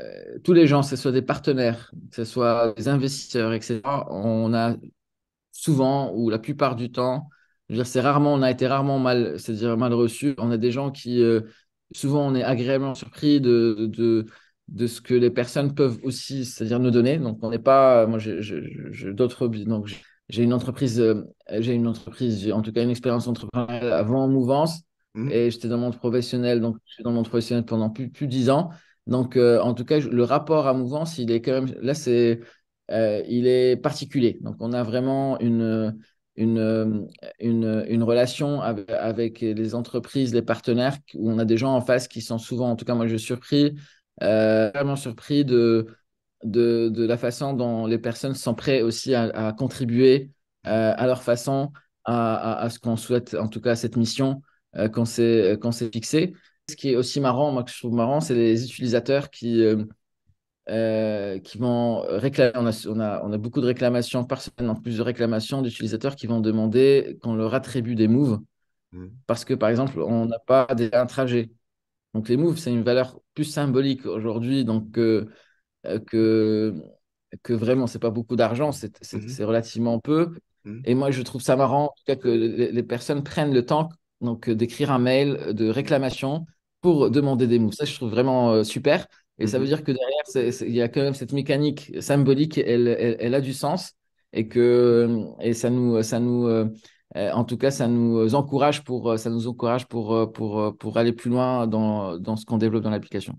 Euh, tous les gens, que ce soit des partenaires, que ce soit des investisseurs, etc., on a souvent ou la plupart du temps, rarement, on a été rarement mal, c'est-à-dire mal reçu. On a des gens qui, euh, souvent, on est agréablement surpris de, de, ce que les personnes peuvent aussi, c'est-à-dire nous donner. Donc, on n'est pas, moi, j'ai d'autres, donc euh, j'ai une entreprise, j'ai une entreprise, en tout cas une expérience entrepreneuriale avant Mouvance, mmh. et j'étais dans le monde professionnel, donc je suis dans le monde professionnel pendant plus, plus de 10 ans. Donc, euh, en tout cas, le rapport à mouvance, il est quand même. Là, c'est. Euh, il est particulier. Donc, on a vraiment une, une, euh, une, relation avec, les entreprises, les partenaires, où on a des gens en face qui sont souvent, en tout cas, moi, je suis surpris, vraiment surpris de, de, de, la façon dont les personnes sont prêtes aussi à, contribuer à leur façon à, à, ce qu'on souhaite, en tout cas, à cette mission qu'on s'est fixée ce qui est aussi marrant, moi que je trouve marrant, c'est les utilisateurs qui, euh, euh, qui vont réclamer. On a, on, a, beaucoup de réclamations par semaine, en plus de réclamations d'utilisateurs qui vont demander qu'on leur attribue des moves. Mmh. Parce que par exemple, on n'a pas un trajet. Donc les moves, c'est une valeur plus symbolique aujourd'hui donc, euh, que, que vraiment, c'est pas beaucoup d'argent, c'est mmh. relativement peu. Mmh. Et moi, je trouve ça marrant, en tout cas, que les personnes prennent le temps donc euh, d'écrire un mail de réclamation pour demander des mots. Ça, je trouve vraiment euh, super. Et ça mhm. veut dire que derrière, il y a quand même cette mécanique symbolique, elle, a du sens et que et ça nous, ça nous, euh, en tout cas, ça nous encourage pour, ça nous encourage pour, pour, pour aller plus loin dans, dans ce qu'on développe dans l'application.